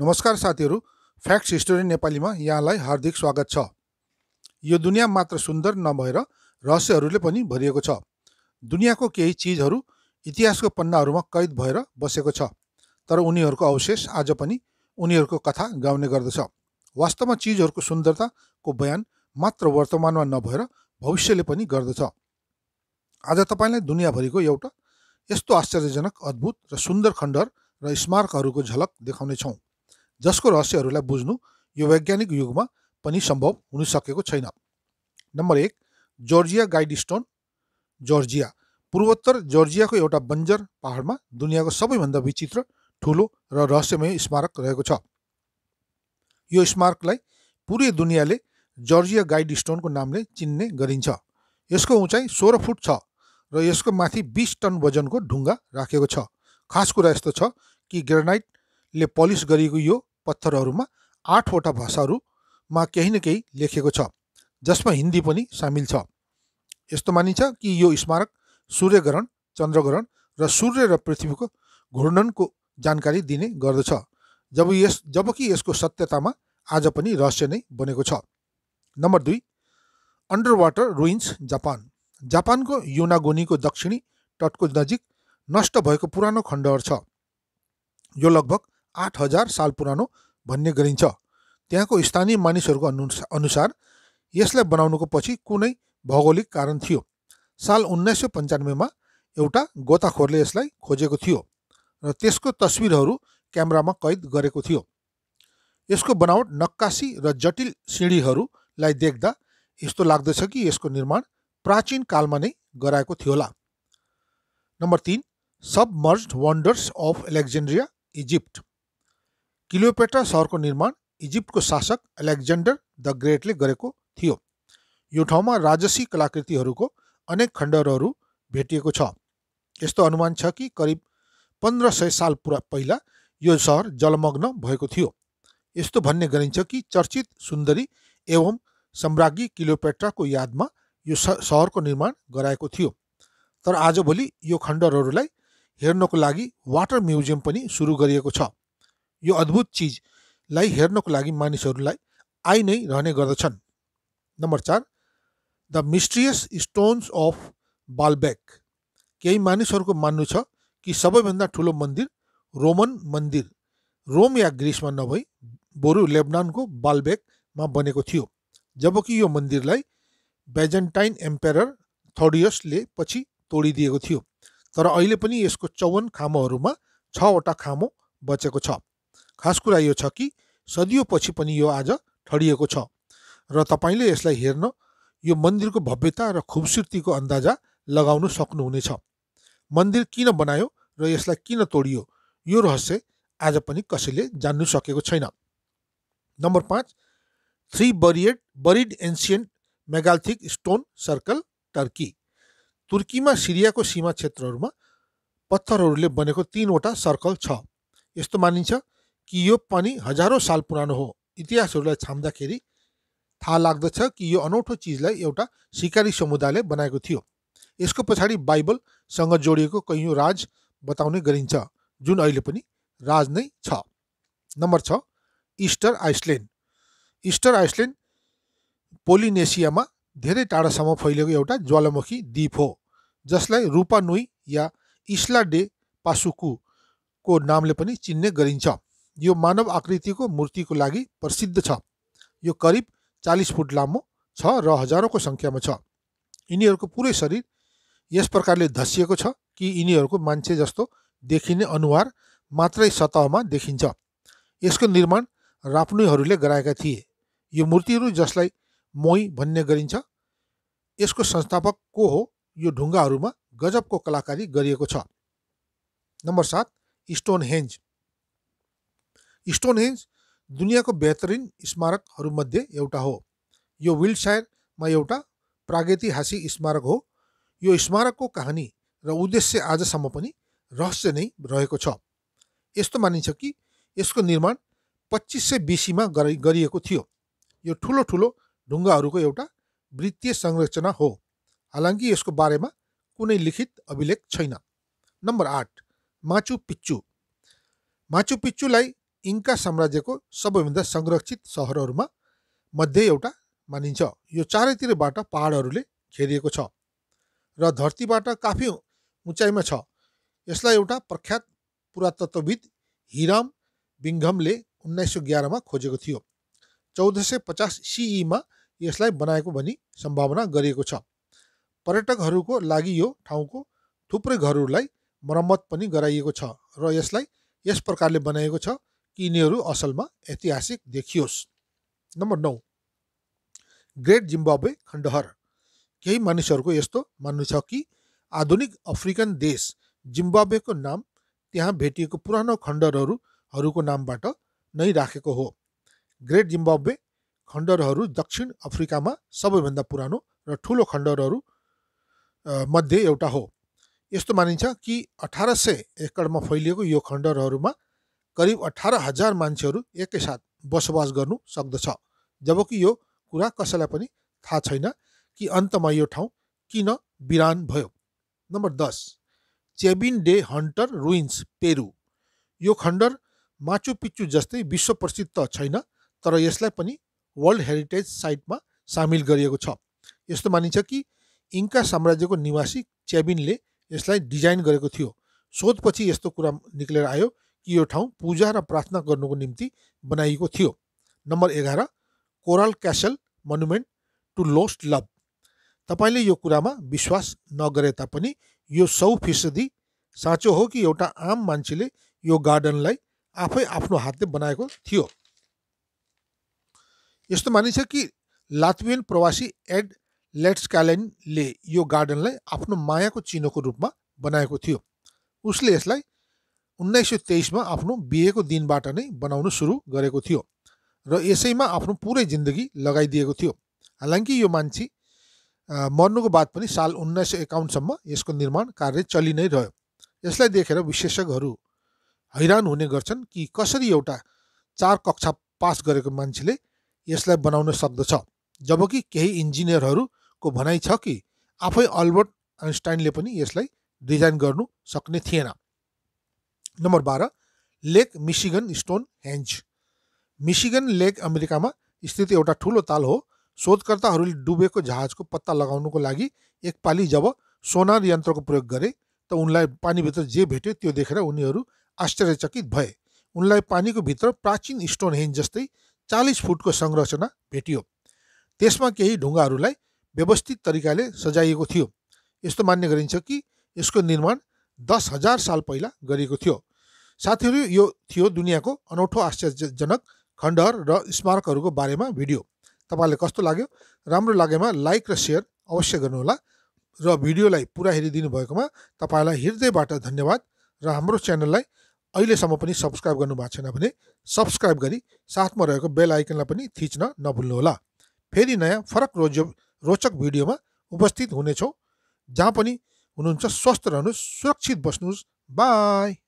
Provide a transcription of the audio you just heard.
नमस्कार साथीहरू facts history नेपालीमा यहाँलाई हार्दिक स्वागत छ यो दुनियाँ मात्र सुन्दर नभएर रहस्यहरूले पनि भरिएको छ दुनियाँको केही चिजहरू इतिहासको पन्नाहरूमा कैद भएर बसेको छ तर उनीहरूको अवशेष आज पनि उनीहरूको कथा गाउने गर्दछ वास्तवमा चिजहरूको सुन्दरताको बयान मात्र वर्तमानमा नभएर भविष्यले पनि गर्दछ आज तपाईँलाई दुनियाँभरिको एउटा यस्तो आश्चर्यजनक अद्भुत र सुन्दर खण्डर र स्मारकहरूको झलक देखाउनेछौँ जसको रहस्यहरूलाई बुझ्नु यो वैज्ञानिक युगमा पनि सम्भव हुन सकेको छैन नम्बर एक जर्जिया गाइडस्टोन जर्जिया पूर्वोत्तर जर्जियाको एउटा बन्जर पहाडमा दुनियाँको सबैभन्दा विचित्र ठुलो र रहस्यमय स्मारक रहेको छ यो स्मारकलाई पुरै दुनियाँले जर्जिया गाइड स्टोनको नामले चिन्ने गरिन्छ यसको उचाइ सोह्र फुट छ र यसको माथि बिस टन वजनको ढुङ्गा राखेको छ खास कुरा यस्तो छ कि ग्रेनाइटले पलिस गरिएको यो पत्थरहरूमा आठवटा भाषाहरूमा केही न केही लेखेको छ जसमा हिन्दी पनि सामेल छ यस्तो मानिन्छ कि यो स्मारक सूर्यग्रहण चन्द्रग्रहण र सूर्य र पृथ्वीको घूर्णनको जानकारी दिने गर्दछ जब यस जबकि यसको सत्यतामा आज पनि रहस्य नै बनेको छ नम्बर दुई अन्डर वाटर रुइन्स जापान जापानको युनागोनीको दक्षिणी तटको नजिक नष्ट भएको पुरानो खण्डहरू छ यो लगभग आठ हजार साल पुरानो भन्ने गरिन्छ त्यहाँको स्थानीय मानिसहरूको अनुसार अनुसार यसलाई बनाउनुको पछि कुनै भौगोलिक कारण थियो साल उन्नाइस सय पन्चानब्बेमा एउटा गोताखोरले यसलाई खोजेको थियो र त्यसको तस्विरहरू क्यामेरामा कैद गरेको थियो यसको बनावट नक्कासी र जटिल सिँढीहरूलाई देख्दा यस्तो लाग्दछ कि यसको निर्माण प्राचीन कालमा नै गराएको थियो होला नम्बर तिन submerge wonders of Alexandria Egypt Cleopatra सहरको निर्माण इजिप्टको शासक अलेक्जेन्डर द ग्रेटले गरेको थियो यो ठाउँमा राजसी कलाकृतिहरूको अनेक खण्डहरू भेटिएको छ यस्तो अनुमान छ कि करिब पन्ध्र सय साल पुरा पहिला यो सहर जलमग्न भएको थियो यस्तो भन्ने गरिन्छ कि चर्चित सुन्दरी एवं सम्राज्ञी किलोपेट्राको यादमा यो सहरको निर्माण गराएको थियो तर आजभोलि यो खण्डहरूलाई हेर्नको लागि वाटर म्युजियम पनि सुरु गरिएको छ यो अद्भुत चिजलाई हेर्नको लागि मानिसहरूलाई आइ नै रहने गर्दछन् नम्बर चार the mysterious stones of Baalbek केही मानिसहरूको मान्नु छ कि सबैभन्दा ठुलो मन्दिर रोमन मन्दिर रोम या ग्रिसमा नभई बरु लेबनानको बालबेकमा बनेको थियो जबकि यो मन्दिरलाई बेजेन्टाइन एम्पेरर थोडियसले पछि तोडिदिएको थियो तर अहिले पनि यसको चौवन खामोहरूमा छवटा खामो बचेको छ खास कुरा यो छ कि सदियोपछि पनि यो आज ठडिएको छ र तपाईँले यसलाई हेर्न यो मन्दिरको भव्यता र खुबसुर्तीको अन्दाजा लगाउन सक्नुहुनेछ मन्दिर किन बनायो र यसलाई किन तोडियो यो रहस्य आज पनि कसैले जान्नु सकेको छैन नम्बर पाँच three buried buried ancient megalithic stone circle Turkey तुर्कीमा सिरियाको सीमा क्षेत्रहरूमा पत्थरहरूले बनेको तिनवटा सर्कल छ यस्तो मानिन्छ कि यो पनि हजारौँ साल पुरानो हो इतिहासहरूलाई छाम्दाखेरि थाहा लाग्दछ कि यो अनौठो चिजलाई एउटा सिकारी समुदायले बनाएको थियो यसको पछाडि बाइबलसँग जोडिएको कैयौँ राज बताउने गरिन्छ जुन अहिले पनि राज नै छ नम्बर छ इस्टर आइसल्यान्ड इस्टर आइसल्यान्ड पोलिनेसियामा धेरै टाढासम्म फैलिएको एउटा ज्वालामुखी द्वीप हो जसलाई रूपानुई या इस्ला डे पासुकुको नामले पनि चिन्ने गरिन्छ यो मानव आकृतिको मूर्तिको लागि प्रसिद्ध छ यो करिब चालिस फुट लामो छ र हजारौँको सङ्ख्यामा छ यिनीहरूको पुरै शरीर यस प्रकारले धसिएको छ कि यिनीहरूको मान्छे जस्तो देखिने अनुहार मात्रै सतहमा देखिन्छ यसको निर्माण राप्नुहरूले गराएका थिए यो मूर्तिहरू जसलाई मोई भन्ने गरिन्छ यसको संस्थापक को हो यो ढुङ्गाहरूमा गजबको कलाकारी गरिएको छ नम्बर सात स्टोन हेन्ज स्टोनहेन्ज दुनियाँको बेहतरिन स्मारकहरूमध्ये एउटा हो यो विल्डसायरमा एउटा प्रागैतिहासिक स्मारक हो यो स्मारकको कहानी र उद्देश्य आजसम्म पनि रहस्य नै रहेको छ यस्तो मानिन्छ कि यसको निर्माण पच्चिस सय बिसीमा गरिएको थियो यो ठुलो ठुलो ढुङ्गाहरूको एउटा वृत्तीय संरचना हो हालाकि यसको बारेमा कुनै लिखित अभिलेख छैन नम्बर आठ माचु पिच्चु माचु पिच्चुलाई इङ्का साम्राज्यको सबैभन्दा संरक्षित सहरहरूमा मध्ये एउटा मानिन्छ यो चारैतिरबाट पहाडहरूले घेरिएको छ र धरतीबाट काफी उचाइमा छ यसलाई एउटा प्रख्यात पुरातत्वविद हिराम बिङ्घमले उन्नाइस सय ग्यारमा खोजेको थियो चौध सय पचास सिईमा यसलाई बनाएको भनी सम्भावना गरिएको छ पर्यटकहरूको लागि यो ठाउँको थुप्रै घरहरूलाई मरम्मत पनि गराइएको छ र यसलाई यस प्रकारले बनाइएको छ यिनीहरू असलमा ऐतिहासिक देखियोस् नम्बर नौ ग्रेट जिम्बाब्वे खण्डहर केही मानिसहरूको यस्तो मान्नु छ कि आधुनिक अफ्रिकन देश जिम्बाब्वेको नाम त्यहाँ भेटिएको पुरानो खण्डहरूहरूको नामबाट नै राखेको हो ग्रेट जिम्बाब्वे खण्डहरू दक्षिण अफ्रिकामा सबैभन्दा पुरानो र ठुलो खण्डहरू मध्ये एउटा हो यस्तो मानिन्छ कि अठार सय एकडमा फैलिएको यो खण्डहरूमा करिब अठार हजार मान्छेहरू एकैसाथ बसोबास गर्नु सक्दछ जबकि यो कुरा कसैलाई पनि थाहा छैन कि अन्तमा यो ठाउँ किन बिरान भयो नम्बर दस Chavin de Huantar ruins Peru यो खण्डर माचुपिचु जस्तै विश्व प्रसिद्ध छैन तर यसलाई पनि वर्ल्ड हेरिटेज साइटमा सामेल गरिएको छ यस्तो मानिन्छ कि इङ्का साम्राज्यको निवासी चेबिनले यसलाई डिजाइन गरेको थियो सोधपछि यस्तो कुरा निक्लेर आयो कि यो ठाउँ पूजा र प्रार्थना गर्नुको निम्ति बनाइएको थियो नम्बर एघार coral castle monument to lost love तपाईँले यो कुरामा विश्वास नगरे तापनि यो सौ फिसदी साँचो हो कि एउटा आम मान्छेले यो गार्डनलाई आफै आफ्नो हातले बनाएको थियो यस्तो मानिन्छ कि लात्वियन प्रवासी एड लेट्सकालेनले यो गार्डनलाई आफ्नो मायाको चिनोको रूपमा बनाएको थियो उसले यसलाई उन्नाइस सय तेइसमा आफ्नो बिहेको दिनबाट नै बनाउनु सुरु गरेको थियो र यसैमा आफ्नो पुरै जिन्दगी लगाइदिएको थियो हालाकि यो मान्छे मर्नुको बाद पनि साल उन्नाइस सय एकाउन्नसम्म यसको निर्माण कार्य चलि नै रह्यो यसलाई देखेर विशेषज्ञहरू हैरान हुने गर्छन् कि कसरी एउटा चार कक्षा पास गरेको मान्छेले यसलाई बनाउन सक्दछ जबकि केही इन्जिनियरहरूको भनाइ छ कि आफै अल्बर्ट आइन्स्टाइनले पनि यसलाई डिजाइन गर्नु सक्ने थिएन नम्बर बाह्र lake Michigan Stonehenge Michigan lake अमेरिकामा स्थित एउटा ठुलो ताल हो शोधकर्ताहरूले डुबेको जहाजको पत्ता लगाउनुको लागि एकपालि जब सोनार यन्त्रको प्रयोग गरे त उनलाई पानीभित्र जे भेट्यो त्यो देखेर उनीहरू आश्चर्यचकित भए उनलाई पानीको भित्र प्राचीन स्टोन हेन्ज जस्तै चालिस फुटको संरचना भेटियो त्यसमा केही ढुङ्गाहरूलाई व्यवस्थित तरिकाले सजाइएको थियो यस्तो मान्ने गरिन्छ कि यसको निर्माण दस हजार साल पहिला गरिएको थियो साथीहरू यो थियो दुनियाँको अनौठो आश्चर्यजनक खण्डहर र स्मारकहरूको बारेमा भिडियो तपाईँलाई कस्तो लाग्यो राम्रो लागेमा लाइक र सेयर अवश्य गर्नुहोला र भिडियोलाई पुरा हेरिदिनु भएकोमा तपाईँलाई हृदयबाट धन्यवाद र हाम्रो च्यानललाई अहिलेसम्म पनि सब्सक्राइब गर्नुभएको छैन भने सब्सक्राइब गरी साथमा रहेको बेल आइकनलाई पनि थिच्न नभुल्नुहोला फेरि नयाँ फरक रोज रोचक भिडियोमा उपस्थित हुनेछौँ जहाँ पनि हुनुहुन्छ स्वस्थ रहनुहोस् सुरक्षित बस्नुहोस् बाई